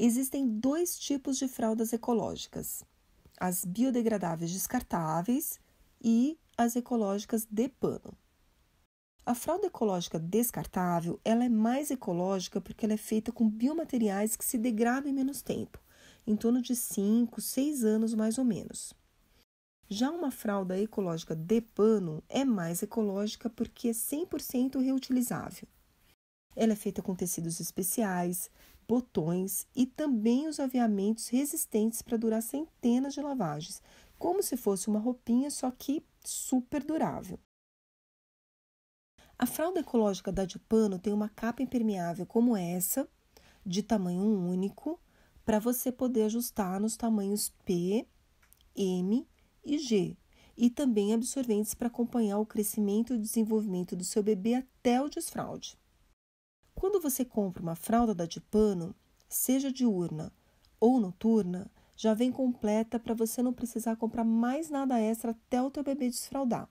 Existem dois tipos de fraldas ecológicas: as biodegradáveis descartáveis e as ecológicas de pano. A fralda ecológica descartável ela é mais ecológica porque ela é feita com biomateriais que se degradam em menos tempo, em torno de 5, 6 anos mais ou menos. Já uma fralda ecológica de pano é mais ecológica porque é 100% reutilizável. Ela é feita com tecidos especiais, botões e também os aviamentos resistentes para durar centenas de lavagens, como se fosse uma roupinha, só que super durável. A fralda ecológica da de pano tem uma capa impermeável como essa, de tamanho único, para você poder ajustar nos tamanhos P, M e G, e também absorventes para acompanhar o crescimento e o desenvolvimento do seu bebê até o desfraude. Quando você compra uma fralda da de pano, seja diurna ou noturna, já vem completa para você não precisar comprar mais nada extra até o teu bebê desfraldar.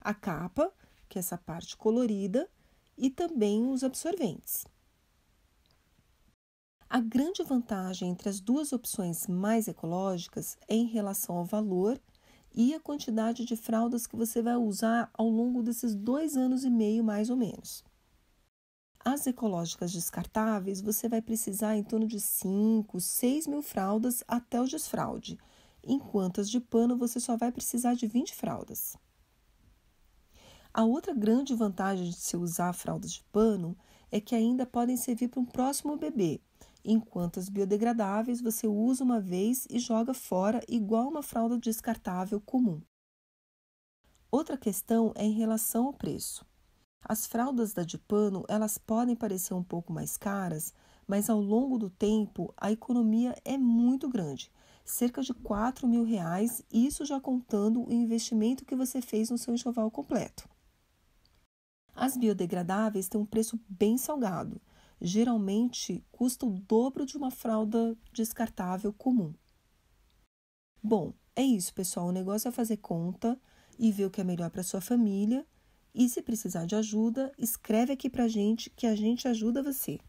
A capa, que é essa parte colorida, e também os absorventes. A grande vantagem entre as duas opções mais ecológicas é em relação ao valor e a quantidade de fraldas que você vai usar ao longo desses dois anos e meio, mais ou menos. As ecológicas descartáveis, você vai precisar em torno de 5, 6 mil fraldas até o desfraude, enquanto as de pano você só vai precisar de 20 fraldas. A outra grande vantagem de se usar fraldas de pano é que ainda podem servir para um próximo bebê, enquanto as biodegradáveis você usa uma vez e joga fora igual uma fralda descartável comum. Outra questão é em relação ao preço. As fraldas da de pano, elas podem parecer um pouco mais caras, mas ao longo do tempo a economia é muito grande, cerca de 4 mil reais, isso já contando o investimento que você fez no seu enxoval completo. As biodegradáveis têm um preço bem salgado, geralmente custa o dobro de uma fralda descartável comum. Bom, é isso, pessoal. O negócio é fazer conta e ver o que é melhor para sua família e se precisar de ajuda, escreve aqui para a gente que a gente ajuda você.